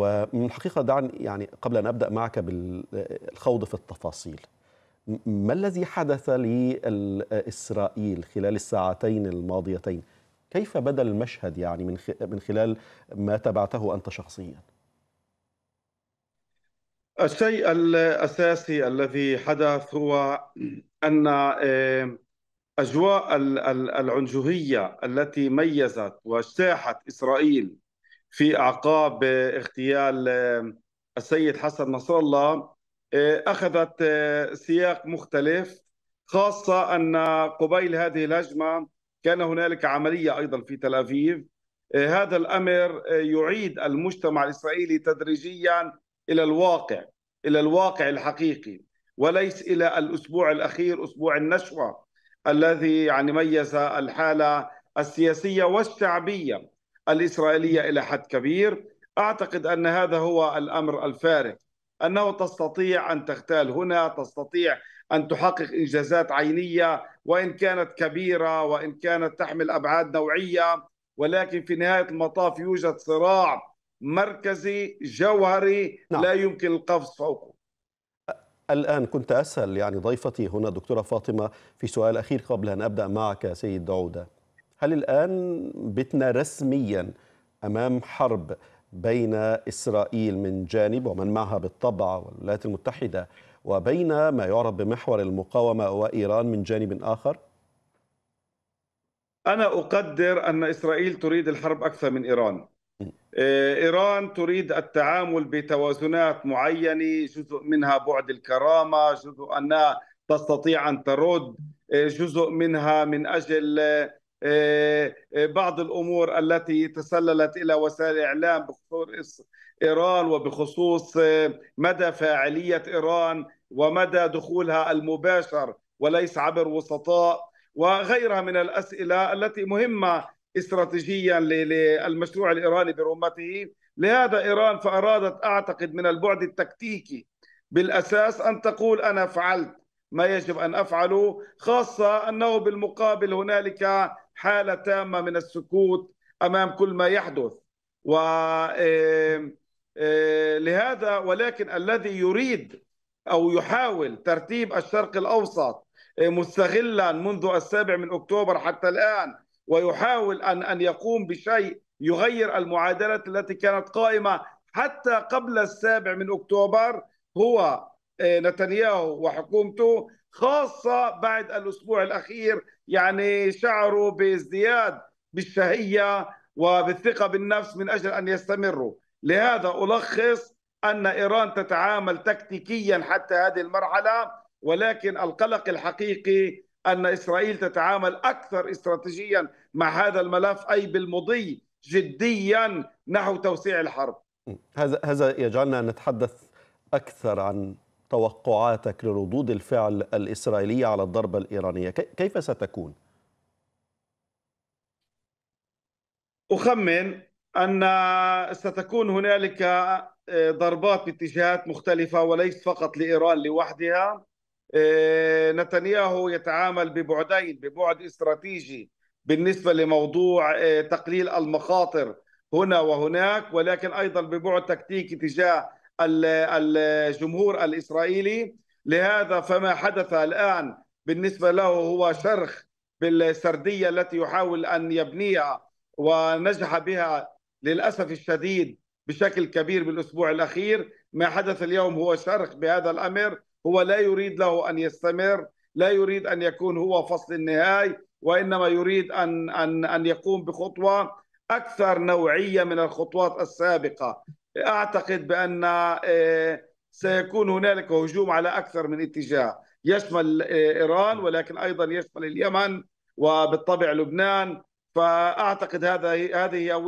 ومن الحقيقة دعني يعني قبل أن أبدأ معك بالخوض في التفاصيل ما الذي حدث لإسرائيل خلال الساعتين الماضيتين كيف بدا المشهد يعني من من خلال ما تابعته أنت شخصيا الشيء الأساسي الذي حدث هو أن أجواء العنجهية التي ميزت واجتاحت إسرائيل في اعقاب آه، اغتيال آه، السيد حسن نصر الله آه، اخذت سياق مختلف خاصه ان قبيل هذه الهجمه كان هنالك عمليه ايضا في تل ابيب هذا الامر يعيد المجتمع الاسرائيلي تدريجيا الى الواقع الى الواقع الحقيقي وليس الى الاسبوع الاخير اسبوع النشوه الذي يعني ميز الحاله السياسيه والشعبيه الإسرائيلية إلى حد كبير أعتقد أن هذا هو الأمر الفارق أنه تستطيع أن تغتال هنا تستطيع أن تحقق إنجازات عينية وإن كانت كبيرة وإن كانت تحمل أبعاد نوعية ولكن في نهاية المطاف يوجد صراع مركزي جوهري نعم. لا يمكن القفز فوقه الآن كنت أسأل يعني ضيفتي هنا دكتورة فاطمة في سؤال أخير قبل أن أبدأ معك سيد دعودة هل الآن بتنا رسميا أمام حرب بين إسرائيل من جانب ومن معها بالطبع والولايات المتحدة وبين ما يعرف بمحور المقاومة وإيران من جانب آخر؟ أنا أقدر أن إسرائيل تريد الحرب أكثر من إيران آه، إيران تريد التعامل بتوازنات معينة جزء منها بعد الكرامة جزء أنها تستطيع أن ترد آه، جزء منها من أجل آه، آه، آه، بعض الامور التي تسللت الى وسائل الاعلام بخصوص ايران وبخصوص آه، مدى فاعليه ايران ومدى دخولها المباشر وليس عبر وسطاء وغيرها من الاسئله التي مهمه استراتيجيا للمشروع الايراني برمته لهذا ايران فارادت اعتقد من البعد التكتيكي بالاساس ان تقول انا فعلت ما يجب ان افعله خاصه انه بالمقابل هنالك حالة تامة من السكوت أمام كل ما يحدث و آه، آه، لهذا ولكن الذي يريد أو يحاول ترتيب الشرق الأوسط آه، مستغلا منذ السابع من أكتوبر حتى الآن ويحاول أن أن يقوم بشيء يغير المعادلة التي كانت قائمة حتى قبل السابع من أكتوبر هو آه، نتنياهو وحكومته خاصة بعد الأسبوع الأخير يعني شعروا بازدياد بالشهية وبالثقة بالنفس من أجل أن يستمروا لهذا ألخص أن إيران تتعامل تكتيكيا حتى هذه المرحلة ولكن القلق الحقيقي أن إسرائيل تتعامل أكثر استراتيجيا مع هذا الملف أي بالمضي جديا نحو توسيع الحرب هذا هذا يجعلنا نتحدث اكثر عن توقعاتك لردود الفعل الإسرائيلية على الضربة الإيرانية كيف ستكون؟ أخمن أن ستكون هنالك آه، ضربات باتجاهات مختلفة وليس فقط لإيران لوحدها آه، نتنياهو يتعامل ببعدين ببعد استراتيجي بالنسبة لموضوع آه، تقليل المخاطر هنا وهناك ولكن أيضا ببعد تكتيكي تجاه الجمهور الإسرائيلي لهذا فما حدث الآن بالنسبة له هو شرخ بالسردية التي يحاول أن يبنيها ونجح بها للأسف الشديد بشكل كبير بالأسبوع الأخير ما حدث اليوم هو شرخ بهذا الأمر هو لا يريد له أن يستمر لا يريد أن يكون هو فصل النهاية وإنما يريد أن, أن, أن يقوم بخطوة أكثر نوعية من الخطوات السابقة اعتقد بان آه، سيكون هنالك هجوم على اكثر من اتجاه يشمل آه، ايران ولكن ايضا يشمل اليمن وبالطبع لبنان فاعتقد هذا هذه هي